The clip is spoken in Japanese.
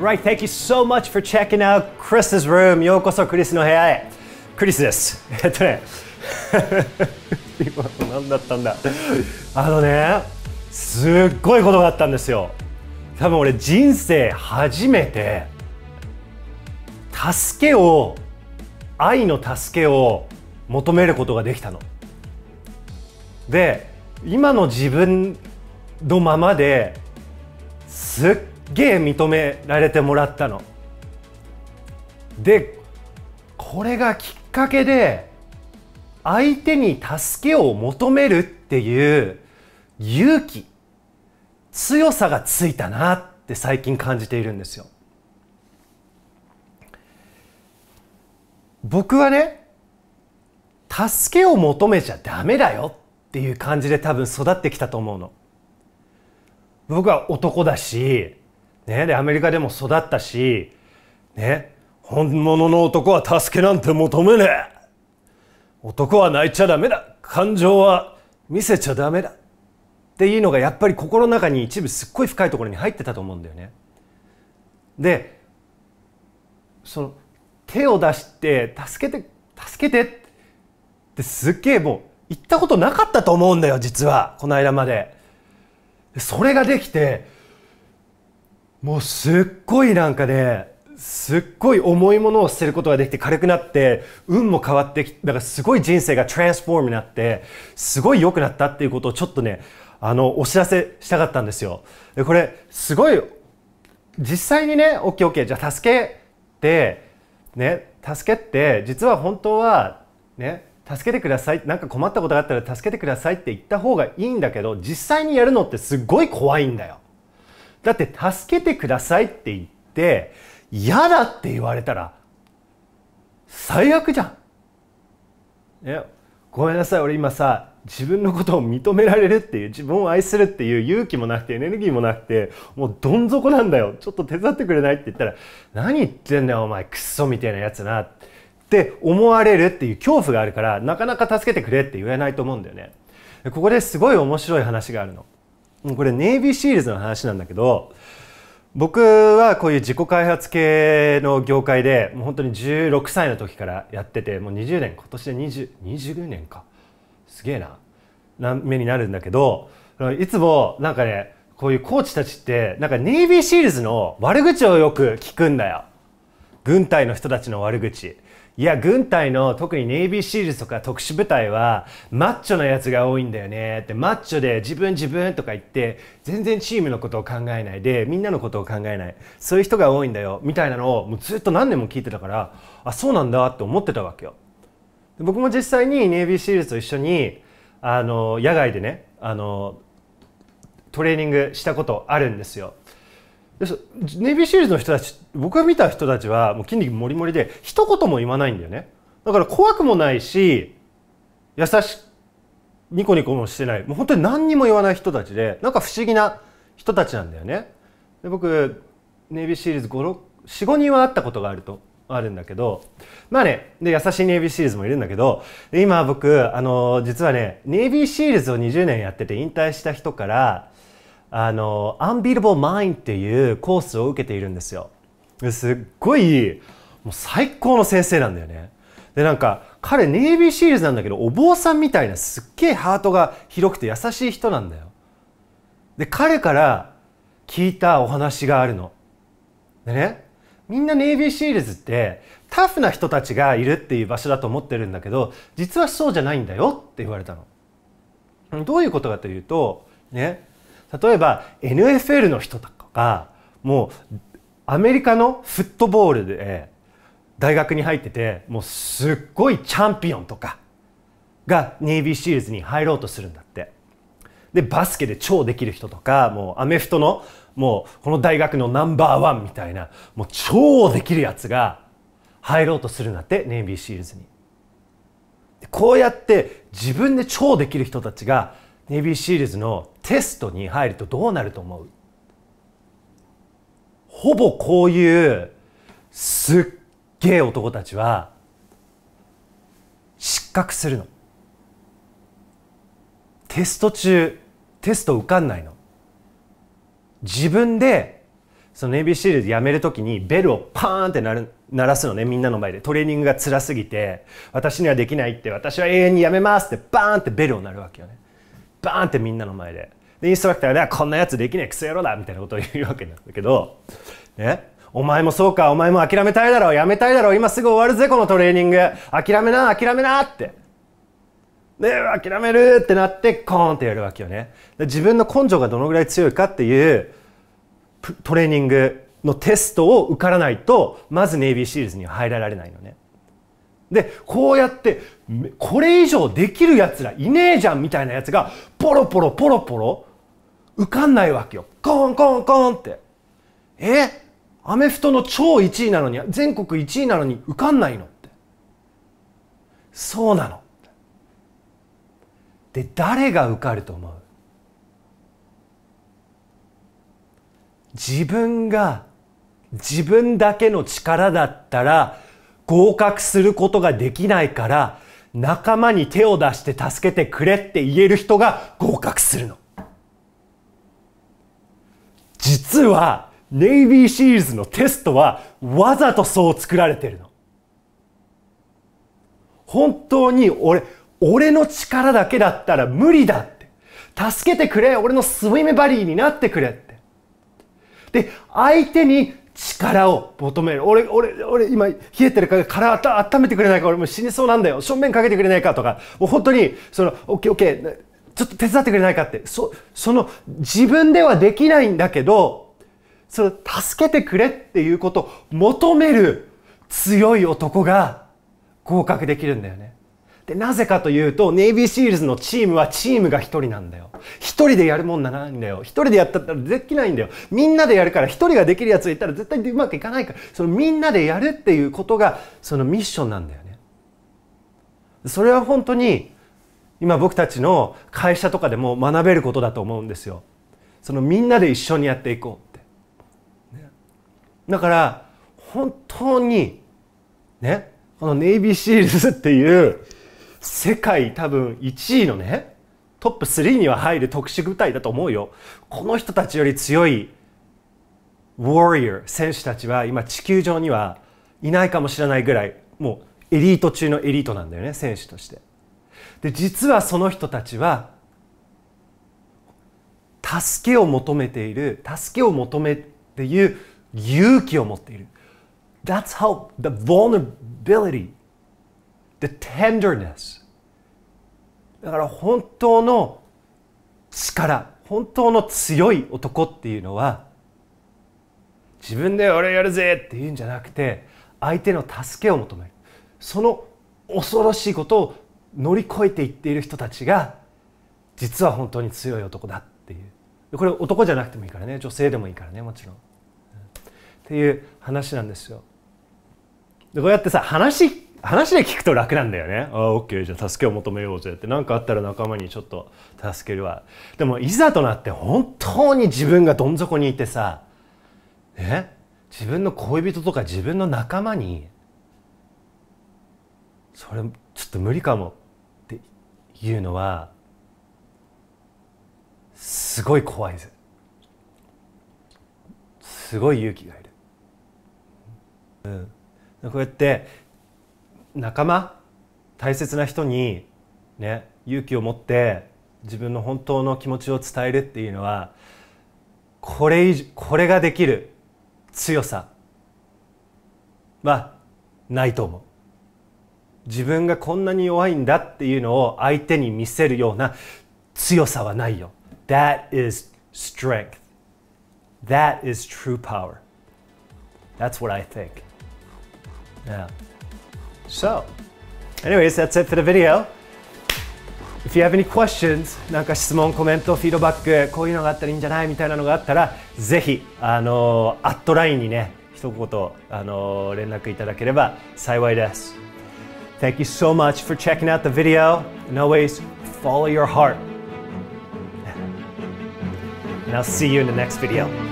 Right, thank you so much for checking out Chris's room. ようこそクリスの部屋へ。クリスです。えっとね、今何だったんだ。あのね、すっごいことがあったんですよ。多分俺人生初めて、助けを、愛の助けを求めることができたの。で、今の自分のままですっげえ認められてもらったの。でこれがきっかけで相手に助けを求めるっていう勇気強さがついたなって最近感じているんですよ。僕はね助けを求めちゃダメだよっていう感じで多分育ってきたと思うの。僕は男だしね、でアメリカでも育ったし、ね、本物の男は助けなんて求めねえ男は泣いちゃダメだ感情は見せちゃダメだっていうのがやっぱり心の中に一部すっごい深いところに入ってたと思うんだよね。でその手を出して「助けて助けて」ってすっげえもう言ったことなかったと思うんだよ実はこの間まで。それができてもうすっごいなんかねすっごい重いものを捨てることができて軽くなって運も変わってきだからすごい人生がトランスフォームになってすごい良くなったっていうことをちょっとねあのお知らせしたかったんですよでこれすごい実際にね OKOK じゃあ助けてね助けて実は本当はね助けてくださいなんか困ったことがあったら助けてくださいって言った方がいいんだけど実際にやるのってすごい怖いんだよだって助けてくださいって言って嫌だって言われたら最悪じゃん。ごめんなさい俺今さ自分のことを認められるっていう自分を愛するっていう勇気もなくてエネルギーもなくてもうどん底なんだよちょっと手伝ってくれないって言ったら何言ってんだよお前クソみたいなやつなって思われるっていう恐怖があるからなかなか助けてくれって言えないと思うんだよね。ここですごい面白い話があるの。これネイビーシールズの話なんだけど僕はこういう自己開発系の業界でもう本当に16歳の時からやっててもう20年今年で 20, 20年かすげえなな目になるんだけどいつもなんかねこういうコーチたちってなんかネイビーシールズの悪口をよく聞くんだよ軍隊の人たちの悪口いや、軍隊の特にネイビーシールズとか特殊部隊は、マッチョなやつが多いんだよねって、マッチョで自分自分とか言って、全然チームのことを考えないで、みんなのことを考えない。そういう人が多いんだよ、みたいなのを、もうずっと何年も聞いてたから、あ、そうなんだって思ってたわけよ。僕も実際にネイビーシールズと一緒に、あの、野外でね、あの、トレーニングしたことあるんですよ。ネイビーシールズの人たち僕が見た人たちはもう筋肉もりもりで一言も言わないんだよねだから怖くもないし優しニコニコもしてないもう本当に何にも言わない人たちでなんか不思議な人たちなんだよねで僕ネイビーシールズ45人は会ったことがあるとあるんだけどまあねで優しいネイビーシールズもいるんだけど今僕あの実はねネイビーシールズを20年やってて引退した人からあのアンビ e a t a b l っていうコースを受けているんですよすっごいもう最高の先生なんだよねでなんか彼ネイビーシールズなんだけどお坊さんみたいなすっげえハートが広くて優しい人なんだよで彼から聞いたお話があるのでねみんなネイビーシールズってタフな人たちがいるっていう場所だと思ってるんだけど実はそうじゃないんだよって言われたのどういうことかというとね例えば NFL の人とかもうアメリカのフットボールで大学に入っててもうすっごいチャンピオンとかがネイビーシールズに入ろうとするんだってでバスケで超できる人とかもうアメフトのもうこの大学のナンバーワンみたいなもう超できるやつが入ろうとするんだってネイビーシールズにこうやって自分で超できる人たちがネビーシールズのテストに入るとどうなると思うほぼこういうすっげえ男たちは失格するの。テスト中テスト受かんないの。自分でそのネイビーシールズ辞める時にベルをパーンって鳴る鳴らすのねみんなの前でトレーニングが辛すぎて私にはできないって私は永遠に辞めますってバーンってベルを鳴るわけよね。バーンってみんなの前ででインストラクターでね、こんなやつできねえクソ野郎だみたいなことを言うわけなんだけどねお前もそうかお前も諦めたいだろうやめたいだろう今すぐ終わるぜこのトレーニング諦めな諦めなってで諦めるってなってコーンってやるわけよね自分の根性がどのぐらい強いかっていうトレーニングのテストを受からないとまずネイビーシールズには入られないのねで、こうやって、これ以上できる奴らいねえじゃんみたいなやつが、ポロポロポロポロ、受かんないわけよ。コーンコーンコーンって。えアメフトの超1位なのに、全国1位なのに受かんないのって。そうなの。で、誰が受かると思う自分が自分だけの力だったら合格することができないから仲間に手を出して助けてくれって言える人が合格するの。実はネイビーシールズのテストはわざとそう作られてるの。本当に俺、俺の力だけだったら無理だって。助けてくれ俺のスイムバディになってくれって。で、相手に力を求める俺俺俺今冷えてるから体温めてくれないか俺もう死にそうなんだよ正面かけてくれないかとかもう本当にそのオッケーオッケー、ちょっと手伝ってくれないかってそその自分ではできないんだけどその助けてくれっていうことを求める強い男が合格できるんだよね。で、なぜかというと、ネイビーシールズのチームはチームが一人なんだよ。一人でやるもんならないんだよ。一人でやったらできないんだよ。みんなでやるから、一人ができるやつがいたら絶対うまくいかないから、そのみんなでやるっていうことが、そのミッションなんだよね。それは本当に、今僕たちの会社とかでも学べることだと思うんですよ。そのみんなで一緒にやっていこうって。ね、だから、本当に、ね、このネイビーシールズっていう、世界多分1位のねトップ3には入る特殊部隊だと思うよこの人たちより強いウォーリー選手たちは今地球上にはいないかもしれないぐらいもうエリート中のエリートなんだよね選手としてで実はその人たちは助けを求めている助けを求めている勇気を持っている That's how the vulnerability the tenderness だから本当の力本当の強い男っていうのは自分で俺やるぜっていうんじゃなくて相手の助けを求めるその恐ろしいことを乗り越えていっている人たちが実は本当に強い男だっていうこれ男じゃなくてもいいからね女性でもいいからねもちろん、ん、っていう話なんですよでこうやってさ話話で聞くと楽なんだよね。ああ、OK、じゃあ助けを求めようぜって。何かあったら仲間にちょっと助けるわ。でも、いざとなって本当に自分がどん底にいてさ、え自分の恋人とか自分の仲間に、それ、ちょっと無理かもっていうのは、すごい怖いです。すごい勇気がいる。うん。こうやって仲間大切な人にね勇気を持って自分の本当の気持ちを伝えるっていうのはこれ以上これができる強さはないと思う自分がこんなに弱いんだっていうのを相手に見せるような強さはないよ That is strength That is true power That's what I think、yeah. So, anyways, that's it for the video. If you have any questions, なんか質問、コメント、フィードバック、こういうのがあったらいいんじゃないみたいなのがあったら、ぜひ、あのアットラインにね、一言、あの連絡いただければ幸いです。Thank you so much for checking out the video, and always follow your heart. and I'll see you in the next video.